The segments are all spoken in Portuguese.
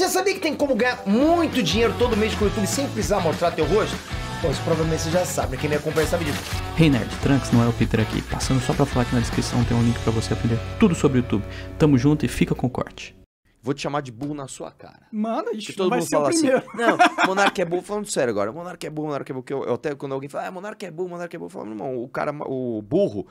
Você sabia que tem como ganhar muito dinheiro todo mês com o YouTube sem precisar mostrar teu rosto? Pois provavelmente você já sabe, né? quem me acompanha sabe disso. Hey Nerd, Trunks não é o Peter aqui. Passando só pra falar que na descrição tem um link para você aprender tudo sobre o YouTube. Tamo junto e fica com o corte. Vou te chamar de burro na sua cara. Mano, isso todo vai mundo ser fala o assim. primeiro. Não, Monark é burro, falando sério agora. Monarque é burro, Monarque é burro. eu, eu até quando alguém fala, ah, é burro, Monarque é burro, eu falo, irmão, o cara, o burro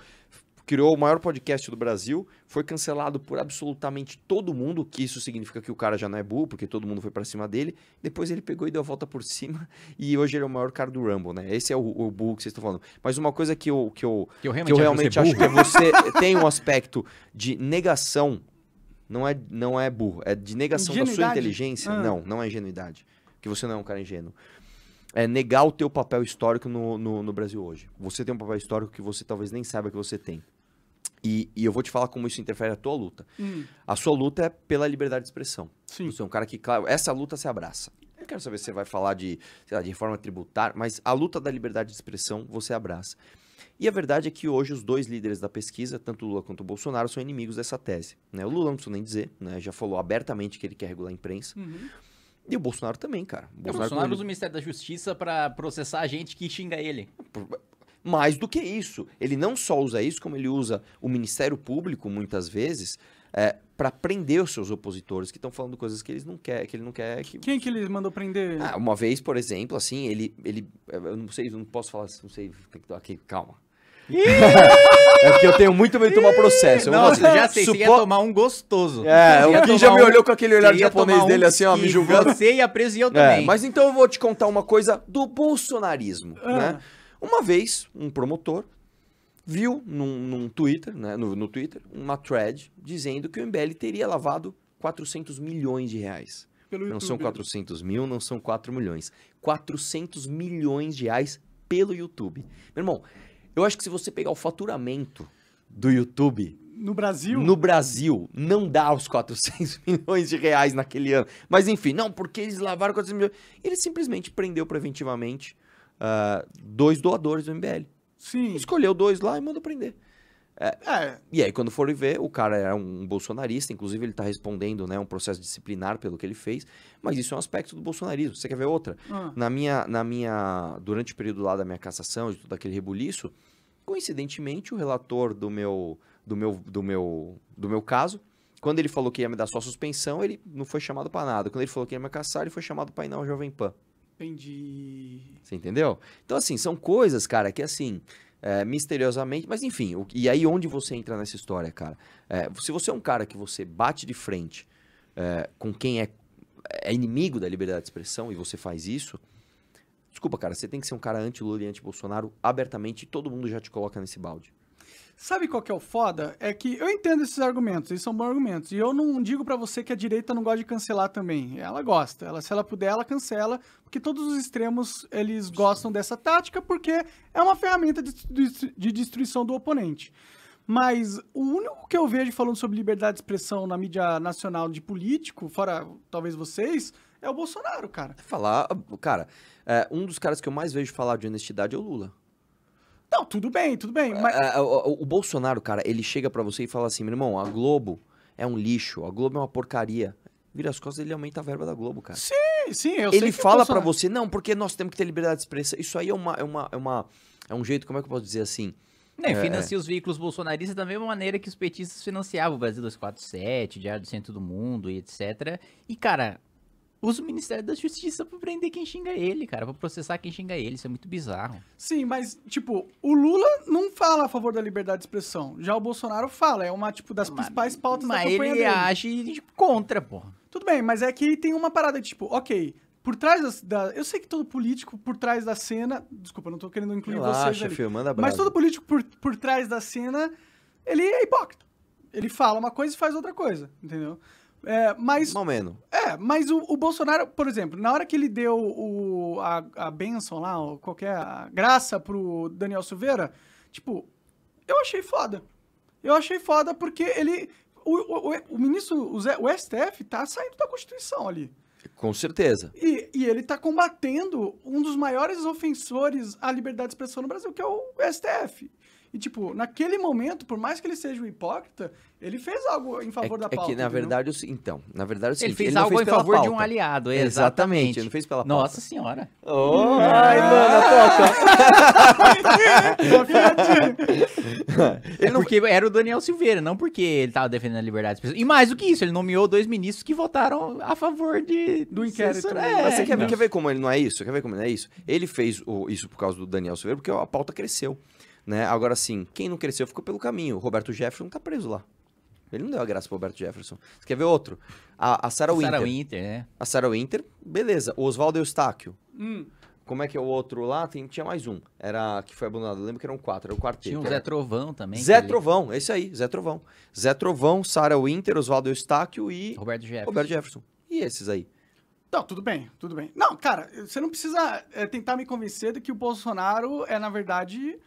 criou o maior podcast do Brasil, foi cancelado por absolutamente todo mundo, que isso significa que o cara já não é burro, porque todo mundo foi para cima dele. Depois ele pegou e deu a volta por cima, e hoje ele é o maior cara do Rumble, né? Esse é o, o burro que vocês estão falando. Mas uma coisa que eu, que eu, que eu realmente, que eu realmente acho, que você é é tem um aspecto de negação, não é, não é burro, é de negação da sua inteligência. Ah. Não, não é ingenuidade, que você não é um cara ingênuo é, negar o teu papel histórico no, no, no, Brasil hoje. Você tem um papel histórico que você talvez nem saiba que você tem. E, e, eu vou te falar como isso interfere a tua luta. Hum. A sua luta é pela liberdade de expressão. Sim. Você é um cara que, claro, essa luta se abraça. Eu quero saber se você vai falar de, lá, de reforma tributária, mas a luta da liberdade de expressão você abraça. E a verdade é que hoje os dois líderes da pesquisa, tanto Lula quanto Bolsonaro, são inimigos dessa tese. Né? O Lula não precisa nem dizer, né? já falou abertamente que ele quer regular a imprensa. Uhum. E o Bolsonaro também, cara. O Bolsonaro, o Bolsonaro usa o Ministério da Justiça para processar a gente que xinga ele. Mais do que isso, ele não só usa isso, como ele usa o Ministério Público, muitas vezes, é, para prender os seus opositores que estão falando coisas que eles não quer, que ele não quer. Que... Quem é que ele mandou prender? Ah, uma vez, por exemplo, assim, ele, ele, eu não sei, eu não posso falar, não sei, aqui, calma. é porque eu tenho muito medo de tomar processo. Eu Nossa, já sei, Supo... você ia tomar um gostoso. É, o Kim já me olhou com aquele olhar japonês um... dele assim, ó, me julgando. Você ia preso e eu é, também. É, mas então eu vou te contar uma coisa do bolsonarismo, ah. né? Uma vez, um promotor viu num, num Twitter, né, no, no, Twitter, uma thread dizendo que o MBL teria lavado 400 milhões de reais. Pelo não YouTube. são 400 mil, não são 4 milhões. 400 milhões de reais pelo YouTube. Meu irmão, eu acho que se você pegar o faturamento do YouTube, no Brasil? No Brasil, não dá os 400 milhões de reais naquele ano. Mas enfim, não, porque eles lavaram 400 milhões. Ele simplesmente prendeu preventivamente uh, dois doadores do MBL. Sim. Escolheu dois lá e mandou prender. É, é. E aí, quando foram ver, o cara era é um bolsonarista, inclusive ele está respondendo né, um processo disciplinar pelo que ele fez, mas isso é um aspecto do bolsonarismo. Você quer ver outra? Ah. Na minha, na minha, durante o período lá da minha cassação, de todo aquele rebuliço, coincidentemente, o relator do meu, do meu, do meu, do meu caso, quando ele falou que ia me dar só suspensão, ele não foi chamado para nada. Quando ele falou que ia me caçar, ele foi chamado para ir ao Jovem Pan. Entendi. Você entendeu? Então, assim, são coisas, cara, que assim. É, misteriosamente, mas enfim, o, e aí onde você entra nessa história, cara? É, se você é um cara que você bate de frente é, com quem é, é inimigo da liberdade de expressão e você faz isso, desculpa, cara, você tem que ser um cara anti-Lula e anti-Bolsonaro abertamente e todo mundo já te coloca nesse balde. Sabe qual que é o foda? É que eu entendo esses argumentos, eles são bons argumentos. E eu não digo para você que a direita não gosta de cancelar também. Ela gosta. Ela, se ela puder, ela cancela, porque todos os extremos eles gostam dessa tática, porque é uma ferramenta de, de destruição do oponente. Mas o único que eu vejo falando sobre liberdade de expressão na mídia nacional de político, fora talvez vocês, é o Bolsonaro, cara. Falar, cara, é, um dos caras que eu mais vejo falar de honestidade é o Lula tudo bem, tudo bem. Mas... Ah, ah, o, o Bolsonaro, cara, ele chega para você e fala assim, meu irmão, a Globo é um lixo, a Globo é uma porcaria. Vira as costas, ele aumenta a verba da Globo, cara. Sim, sim, eu Ele fala para você, não, porque nós temos que ter liberdade de expressão. Isso aí é uma, é uma, é uma, é um jeito, como é que eu posso dizer assim? Não, é, financia é. os veículos bolsonaristas da mesma maneira que os petistas financiavam o Brasil 247, Diário do Centro do Mundo e etc. E, cara, usa o Ministério da Justiça pra prender quem xinga ele, cara, pra processar quem xinga ele. Isso é muito bizarro. Sim, mas, tipo, o Lula não fala a favor da liberdade de expressão. Já o Bolsonaro fala. É uma, tipo, das mas, principais pautas da campanha dele. Mas ele age contra, porra. Tudo bem, mas é que tem uma parada, tipo, ok, por trás da, da, Eu sei que todo político por trás da cena. Desculpa, não tô querendo incluir Relaxa, vocês. Ali, filho, manda mas todo político por, por trás da cena, ele é hipócrita. Ele fala uma coisa e faz outra coisa, entendeu? É, mas. Mal menos. É, mas o, o, Bolsonaro, por exemplo, na hora que ele deu o, a, a benção lá, ou qualquer graça pro Daniel Silveira, tipo, eu achei foda. Eu achei foda porque ele. O, o, o ministro, o, Zé, o STF, tá saindo da Constituição ali. Com certeza. E, e ele tá combatendo um dos maiores ofensores à liberdade de expressão no Brasil, que é o STF. E, tipo, naquele momento, por mais que ele seja um hipócrita, ele fez algo em favor é, da pauta. É que, na entendeu? verdade, é o, então, na verdade, sim, é ele fez ele algo fez em favor pauta. de um aliado. Exatamente. exatamente. Ele não fez pela pauta. Nossa senhora. Oh, ai, mano, toca. é porque era o Daniel Silveira, não porque ele estava defendendo a liberdade de E mais do que isso, ele nomeou dois ministros que votaram a favor de... do inquérito. Né? É, Mas você quer ver, quer ver, como ele não é isso? Quer ver como não é isso? Ele fez o, isso por causa do Daniel Silveira porque a pauta cresceu. Né? Agora sim, quem não cresceu ficou pelo caminho. O Roberto Jefferson tá preso lá. Ele não deu a graça pro Roberto Jefferson. Você quer ver outro? A, a Sarah Winter. Sarah Winter, né? A Sarah Winter, beleza. O Oswaldo Eustáquio. Hum. Como é que é o outro lá? Tem, tinha mais um. Era que foi abandonado. Eu lembro que eram quatro. Era o quarteto. Tinha o Zé Trovão também. Zé Trovão, esse aí, Zé Trovão. Zé Trovão, Sarah Winter, Oswaldo Eustáquio e. Roberto Jefferson. Roberto Jefferson. E esses aí? Não, tudo bem, tudo bem. Não, cara, você não precisa é, tentar me convencer de que o Bolsonaro é, na verdade,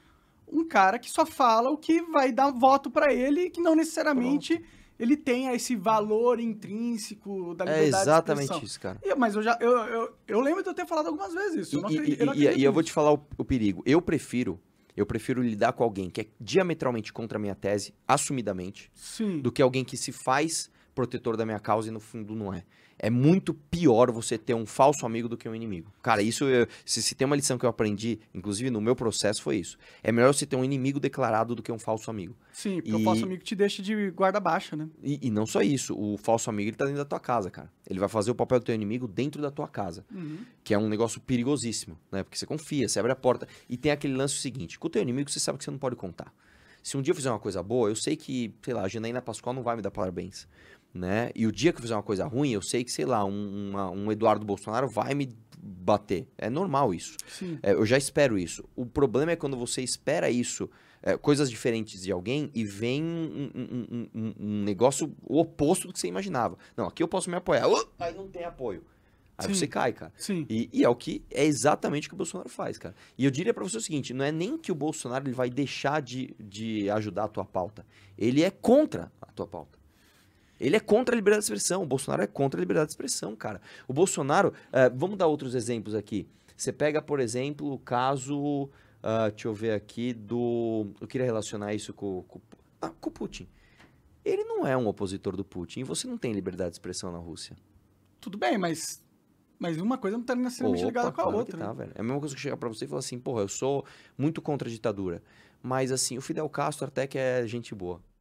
um cara que só fala o que vai dar voto para ele, que não necessariamente Pronto. ele tenha esse valor intrínseco da é liberdade É exatamente de isso, cara. E, mas eu já eu, eu, eu, lembro de eu ter falado algumas vezes isso. E eu, e, eu e, e, eu, vou te falar o, o perigo. Eu prefiro eu prefiro lidar com alguém que é diametralmente contra a minha tese, assumidamente, Sim. do que alguém que se faz protetor da minha causa e no fundo não é. É muito pior você ter um falso amigo do que um inimigo. Cara, isso eu, se, se tem uma lição que eu aprendi, inclusive no meu processo, foi isso. É melhor você ter um inimigo declarado do que um falso amigo. Sim, porque e... o falso amigo te deixa de guarda baixa, né? E, e, não só isso, o falso amigo ele tá dentro da tua casa, cara. Ele vai fazer o papel do teu inimigo dentro da tua casa, uhum. que é um negócio perigosíssimo, né? Porque você confia, você abre a porta e tem aquele lance seguinte, com o teu inimigo você sabe que você não pode contar. Se um dia eu fizer uma coisa boa, eu sei que, sei lá, a Janaína Pascoal não vai me dar parabéns né? E o dia que eu fizer uma coisa ruim, eu sei que, sei lá, um, uma, um Eduardo Bolsonaro vai me bater. É normal isso. É, eu já espero isso. O problema é quando você espera isso, é, coisas diferentes de alguém, e vem um, um, um, um, negócio oposto do que você imaginava. Não, aqui eu posso me apoiar. Uh, aí não tem apoio. Aí Sim. você cai, cara. Sim. E, e, é o que é exatamente o que o Bolsonaro faz, cara. E eu diria para você o seguinte: não é nem que o Bolsonaro ele vai deixar de, de ajudar a tua pauta. Ele é contra a tua pauta. Ele é contra a liberdade de expressão. O Bolsonaro é contra a liberdade de expressão, cara. O Bolsonaro. Uh, vamos dar outros exemplos aqui. Você pega, por exemplo, o caso. Uh, deixa eu ver aqui do. Eu queria relacionar isso com, com, ah, com o Putin. Ele não é um opositor do Putin. E você não tem liberdade de expressão na Rússia. Tudo bem, mas mas uma coisa não está necessariamente ligada com a claro outra. Tá, né? É a mesma coisa que chegar para você e falar assim, porra, eu sou muito contra a ditadura. Mas assim, o Fidel Castro até que é gente boa.